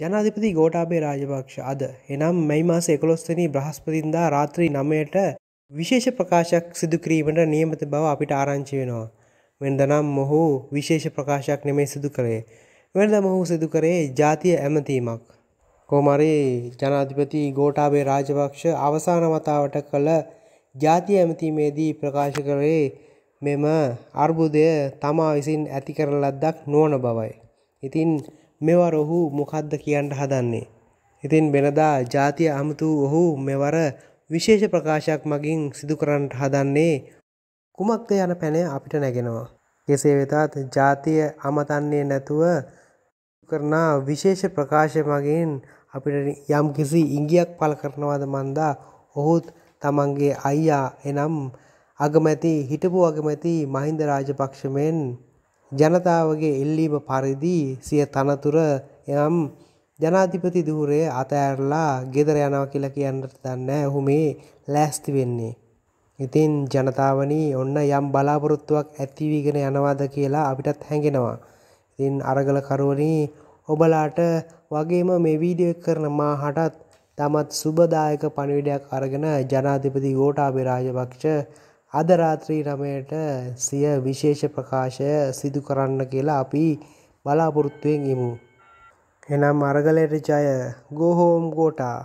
ජනාධිපති ගෝටාබේ රාජපක්ෂ අද එනම් මෙයි මාස එකොළොස්වනි බ්‍රහස්පතින්දා රාත්‍රී නමයට විශේෂ ප්‍රකාශයක් සිදුකිරීමට නියමත බව අපිට ආරංචි වෙනවා. වෙනදනම් මොහු විශේෂ ප්‍රකාශයක් නෙමේ සිදු කරේ. වෙනද මොහු සිදු කරේ ජාතිය ඇමතීමක්. කෝමරි ජනාධිපති ගෝටාබේ රාජපක්ෂ අවසාන වතාවට කළ ජාතිය ඇමතීමේදී ප්‍රකාශ කරේ මෙම අර්බුදය තමා විසින් ඇති කරලද්දක් නුවන බවයි. ඉතින් මෙවර ඔහු මොකද්ද කියන්න හදන්නේ. ඉතින් වෙනදා ජාතිය අමුතු ඔහු මෙවර විශේෂ ප්‍රකාශයක් මගින් සිදුකරන්නට හදන්නේ කුමක්ද යන පැනය අපිට නැගෙනවා. කෙසේ වෙතත් ජාතිය අමතන්නේ නැතුව කරන විශේෂ ප්‍රකාශ මගින් අපිට යම් කිසි ඉංගියක් පල කරනවාද මන්දා ඔහුත් තමන්ගේ අයියා එනම් අගමැති හිටපු අගමැති මහින්ද රාජපක්ෂමයෙන් ජනතාවගේ එල්ලීම පරිදි සිය තනතුර යම් ජනාධිපති දූරේ අතඇරලා ගෙදර යනව කියලා කියන්නට දන්න ඔහු මේ ලෑස්ති වෙන්නේ. ඉතින් ජනතාවනී ඔන්න යම් බලාපොරොත්තුවක් ඇතිවීගෙන යනවාද කියලා අපිටත් හැඟෙනවා. ඉතින් අරගලකරුවනී ඔබලාට වගේම මේ වීඩියෝ කරන මා හටත් තමත් සුබදායක පණවිඩයක් අරගෙන ජනාධිපති ගෝටාබේ රාජපක්ෂ අද රාත්‍රී නමයට සිය විශේෂ ප්‍රකාශය සිදු කරන්න කියලා අපි බලාපොරොත්තුවෙන් ඉමු. එනම් අරගලයට ජය! Go home Gota!